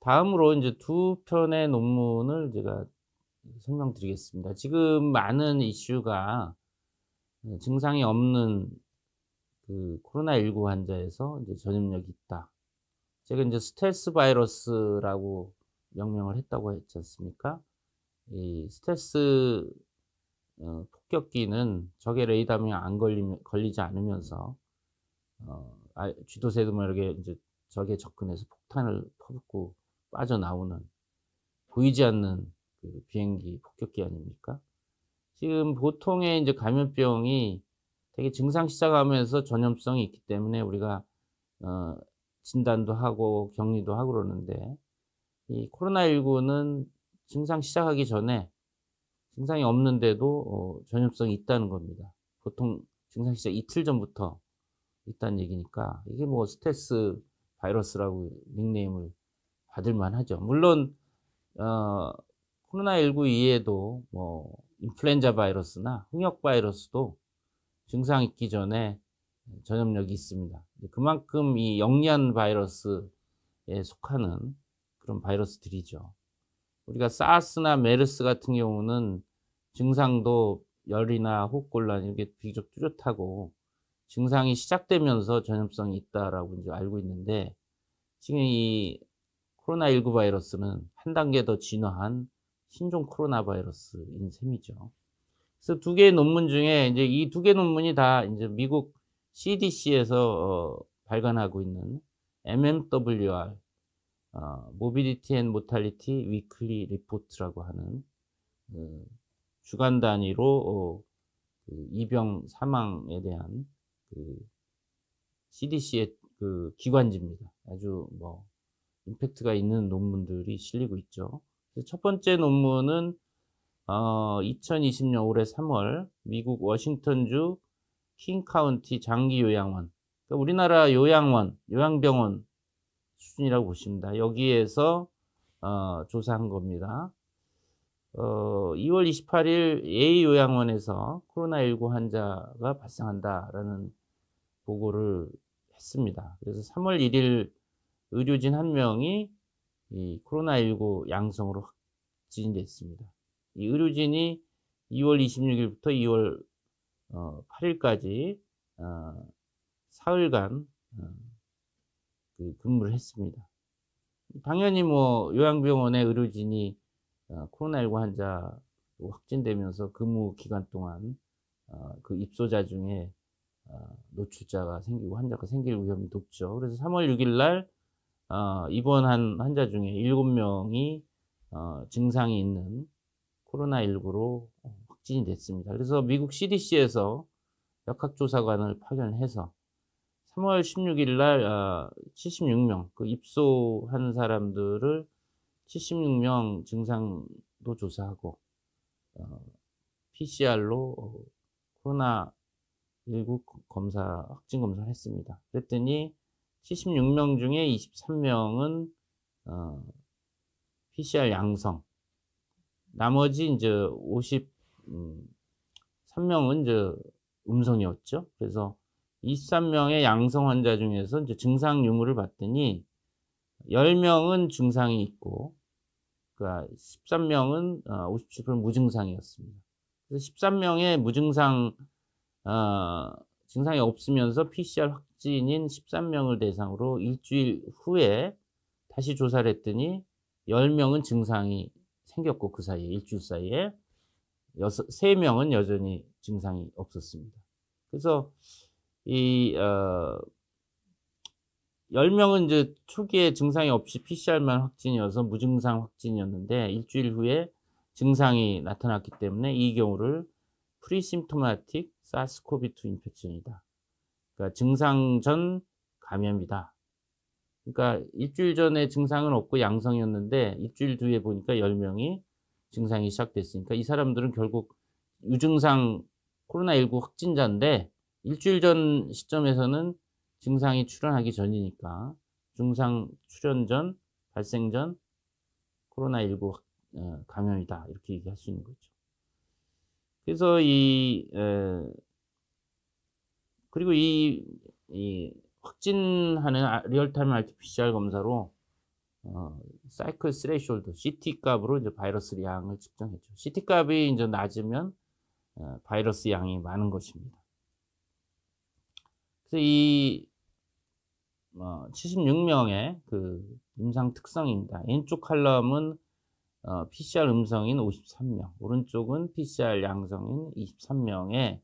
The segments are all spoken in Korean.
다음으로 이제 두 편의 논문을 제가 설명드리겠습니다. 지금 많은 이슈가 예, 증상이 없는 그 코로나19 환자에서 이제 전염력이 있다. 제가 이제 스텔스 바이러스라고 명명을 했다고 했지 않습니까? 이 스텔스 어, 폭격기는 적의 레이더면 안 걸리, 걸리지 않으면서 어, 아, 쥐도세도 모르게 뭐 이제 적에 접근해서 폭탄을 퍼붓고 빠져나오는 보이지 않는 그 비행기 폭격기 아닙니까? 지금 보통의 이제 감염병이 되게 증상 시작하면서 전염성이 있기 때문에 우리가 어, 진단도 하고 격리도 하고 그러는데 이 코로나19는 증상 시작하기 전에 증상이 없는데도 어, 전염성이 있다는 겁니다. 보통 증상 시작 이틀 전부터 있다는 얘기니까 이게 뭐 스텔스 바이러스라고 닉네임을 받을만 하죠. 물론 어, 코로나19 이외에도 뭐 인플루엔자 바이러스나 홍역 바이러스도 증상 있기 전에 전염력이 있습니다. 그만큼 이 영리한 바이러스에 속하는 그런 바이러스들이죠. 우리가 사스나 메르스 같은 경우는 증상도 열이나 호흡곤란 이게 렇 비교적 뚜렷하고 증상이 시작되면서 전염성이 있다라고 이제 알고 있는데 지금 이 코로나19 바이러스는 한 단계 더 진화한 신종 코로나 바이러스인 셈이죠. 그래서 두 개의 논문 중에 이제 이 두 개의 논문이 다 이제 미국 CDC에서 어, 발간하고 있는 MMWR 어, Mobility and Mortality Weekly Report라고 하는 그 주간 단위로 어, 그 이병 사망에 대한 그 CDC의 그 기관지입니다. 아주 뭐 임팩트가 있는 논문들이 실리고 있죠. 첫 번째 논문은 어, 2020년 올해 3월 미국 워싱턴주 킹카운티 장기요양원 그러니까 우리나라 요양원, 요양병원 수준이라고 보십니다. 여기에서 어, 조사한 겁니다. 어, 2월 28일 예요양원에서 코로나19 환자가 발생한다라는 보고를 했습니다. 그래서 3월 1일 의료진 한 명이 이 코로나19 양성으로 확진됐습니다. 이 의료진이 2월 26일부터 2월 어, 8일까지 어, 사흘간 어, 그 근무를 했습니다. 당연히 뭐 요양병원의 의료진이 어, 코로나19 환자 확진되면서 근무 기간 동안 어, 그 입소자 중에 어, 노출자가 생기고 환자가 생길 위험이 높죠. 그래서 3월 6일 날 어, 입원한 환자 중에 7명이 어, 증상이 있는 코로나19로 어, 확진이 됐습니다. 그래서 미국 CDC에서 역학조사관을 파견해서 3월 16일 날 어, 76명, 그 입소한 사람들을 76명 증상도 조사하고 어, PCR로 코로나19 검사, 확진 검사를 했습니다. 그랬더니 76명 중에 23명은 어, PCR 양성. 나머지 이제 53명은 음, 이제 음성이었죠. 그래서 23명의 양성 환자 중에서 이제 증상 유무를 봤더니 10명은 증상이 있고 그러니까 13명은 57% 어, 무증상이었습니다. 그래서 13명의 무증상 어, 증상이 없으면서 PCR 확 직진인 13명을 대상으로 일주일 후에 다시 조사를 했더니 10명은 증상이 생겼고 그 사이에 일주일 사이에 여섯, 3명은 여전히 증상이 없었습니다. 그래서 이 어, 10명은 이제 초기에 증상이 없이 PCR만 확진이어서 무증상 확진이었는데 일주일 후에 증상이 나타났기 때문에 이 경우를 프리심토마틱 사스코비투 인펙션이다. 그러니까 증상 전 감염이다. 그러니까 일주일 전에 증상은 없고 양성이었는데 일주일 뒤에 보니까 10명이 증상이 시작됐으니까 이 사람들은 결국 유증상 코로나19 확진자인데 일주일 전 시점에서는 증상이 출현하기 전이니까 증상 출현 전, 발생 전 코로나19 어, 감염이다 이렇게 얘기할 수 있는 거죠. 그래서 이 그리고 이, 이 확진하는 아, 리얼타임 RT-PCR 검사로 어, 사이클 스레이숄드 CT 값으로 이제 바이러스 양을 측정했죠. CT 값이 이제 낮으면 어, 바이러스 양이 많은 것입니다. 그래서 이 어, 76명의 그 임상 특성입니다. 왼쪽 칼럼은 어, PCR 음성인 53명, 오른쪽은 PCR 양성인 23명의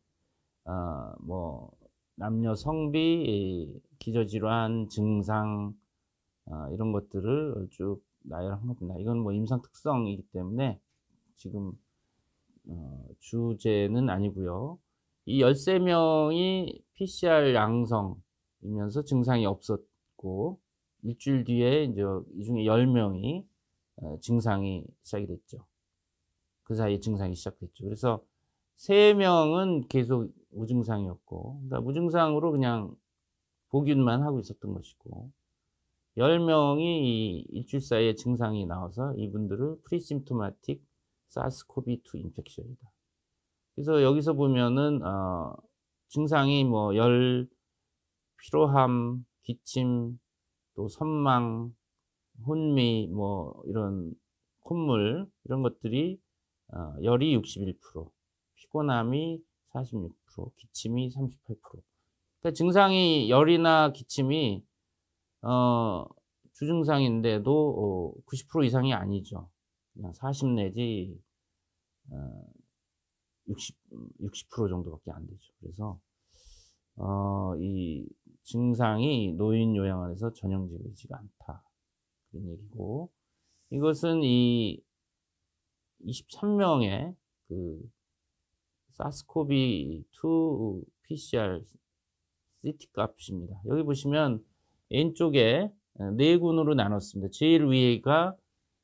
어, 뭐 남녀 성비, 기저질환, 증상 어, 이런 것들을 쭉 나열한 겁니다. 이건 뭐 임상 특성이기 때문에 지금 어, 주제는 아니고요. 이 13명이 PCR 양성이면서 증상이 없었고 일주일 뒤에 이제 이 중에 10명이 어, 증상이 시작이 됐죠. 그 사이에 증상이 시작됐죠. 그래서 3명은 계속 무증상이었고, 그러니까 무증상으로 그냥 복균만 하고 있었던 것이고, 10명이 이 일주일 사이에 증상이 나와서 이분들을 프리심토마틱 사스코비2 인펙션이다. 그래서 여기서 보면은, 어, 증상이 뭐 열, 피로함, 기침, 또 선망, 혼미, 뭐 이런 콧물, 이런 것들이 어, 열이 61%, 피곤함이 46%, 기침이 38%. 그러니까 증상이 열이나 기침이 어, 주증상인데도 어, 90% 이상이 아니죠. 그냥 40 내지 어, 60, 60% 정도밖에 안 되죠. 그래서 어, 이 증상이 노인 요양원에서 전형적이지가 않다. 그런 얘기고 이것은 이 23명의 그 사스코비2 PCR 시티 값입니다. 여기 보시면 왼쪽에 네 군으로 나눴습니다. 제일 위가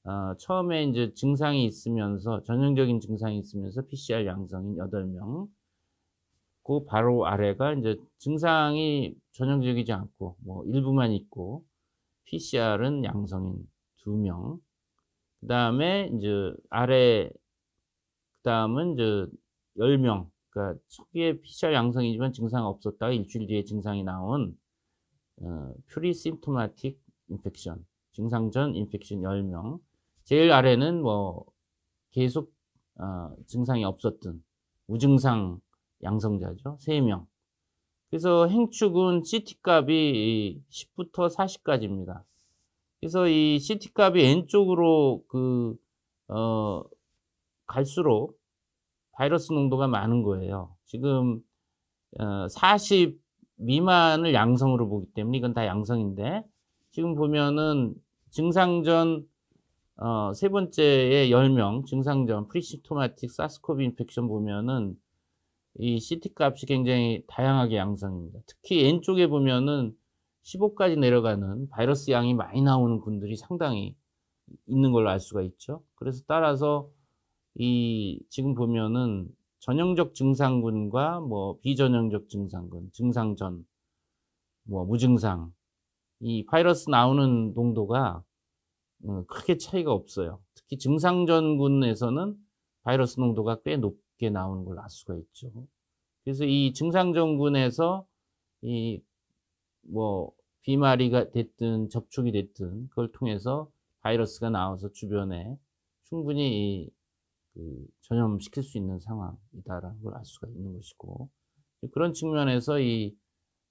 어, 처음에 이제 증상이 있으면서 전형적인 증상이 있으면서 PCR 양성인 8명 그 바로 아래가 이제 증상이 전형적이지 않고 뭐 일부만 있고 PCR은 양성인 2명 그 다음에 이제 아래 그 다음은 이제 10명, 그러니까 초기에 PCR 양성이지만 증상 이 없었다가 일주일 뒤에 증상이 나온 어, 퓨리 심토마틱 인펙션, 증상 전 인펙션 10명. 제일 아래는 뭐 계속 어, 증상이 없었던 무증상 양성자죠. 3명. 그래서 행축은 CT값이 10부터 40까지입니다. 그래서 이 CT값이 N쪽으로 그, 어, 갈수록 바이러스 농도가 많은 거예요. 지금 40 어, 미만을 양성으로 보기 때문에 이건 다 양성인데 지금 보면은 증상 전 어, 세 번째에 10명 증상 전 프리시토마틱 사스코비 인펙션 보면은 이 CT 값이 굉장히 다양하게 양성입니다. 특히 N 쪽에 보면은 15까지 내려가는 바이러스 양이 많이 나오는 분들이 상당히 있는 걸로 알 수가 있죠. 그래서 따라서 이 지금 보면은 전형적 증상군과 뭐 비전형적 증상군, 증상 전, 뭐 무증상 이 바이러스 나오는 농도가 어, 크게 차이가 없어요. 특히 증상 전군에서는 바이러스 농도가 꽤 높게 나오는 걸 알 수가 있죠. 그래서 이 증상 전군에서 이 뭐 비말이가 됐든 접촉이 됐든 그걸 통해서 바이러스가 나와서 주변에 충분히 이그 전염시킬 수 있는 상황이다라는 걸 알 수가 있는 것이고 그런 측면에서 이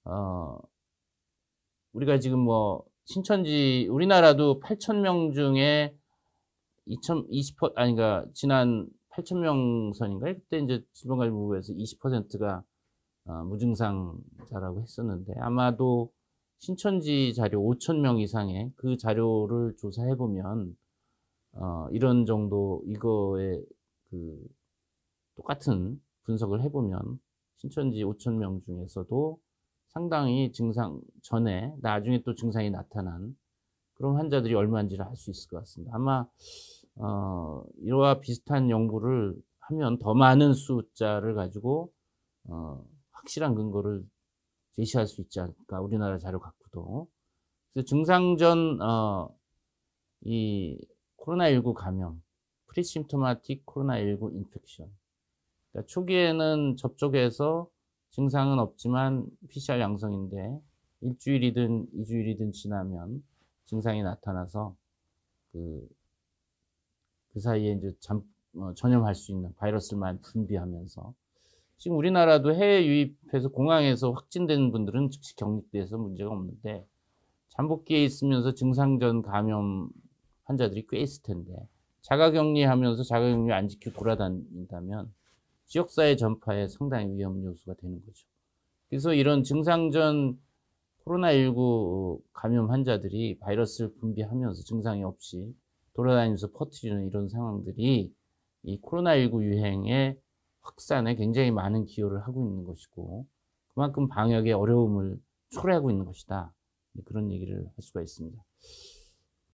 어, 우리가 지금 뭐 신천지 우리나라도 8천 명 중에 2020% 아니 그니까 지난 8천 명 선인가요? 그때 이제 질병관리본부에서 20%가 어, 무증상자라고 했었는데 아마도 신천지 자료 5천 명 이상의 그 자료를 조사해 보면 어, 이런 정도 이거에 그 똑같은 분석을 해보면 신천지 5천 명 중에서도 상당히 증상 전에 나중에 또 증상이 나타난 그런 환자들이 얼마인지를 알 수 있을 것 같습니다. 아마 어, 이와 비슷한 연구를 하면 더 많은 숫자를 가지고 어, 확실한 근거를 제시할 수 있지 않을까 우리나라 자료 갖고도 그래서 증상 전이 어, 코로나19 감염, 프리심토마틱 코로나19 인펙션. 그러니까 초기에는 접촉해서 증상은 없지만 PCR 양성인데 일주일이든 이주일이든 지나면 증상이 나타나서 그, 그 사이에 이제 잠, 어, 전염할 수 있는 바이러스만 분비하면서 지금 우리나라도 해외 유입해서 공항에서 확진된 분들은 즉시 격리돼서 문제가 없는데 잠복기에 있으면서 증상전 감염 환자들이 꽤 있을 텐데 자가격리하면서 자가격리 안 지키고 돌아다닌다면 지역사회 전파에 상당히 위험 요소가 되는 거죠. 그래서 이런 증상전 코로나19 감염 환자들이 바이러스를 분비하면서 증상이 없이 돌아다니면서 퍼트리는 이런 상황들이 이 코로나19 유행의 확산에 굉장히 많은 기여를 하고 있는 것이고 그만큼 방역에 어려움을 초래하고 있는 것이다. 네, 그런 얘기를 할 수가 있습니다.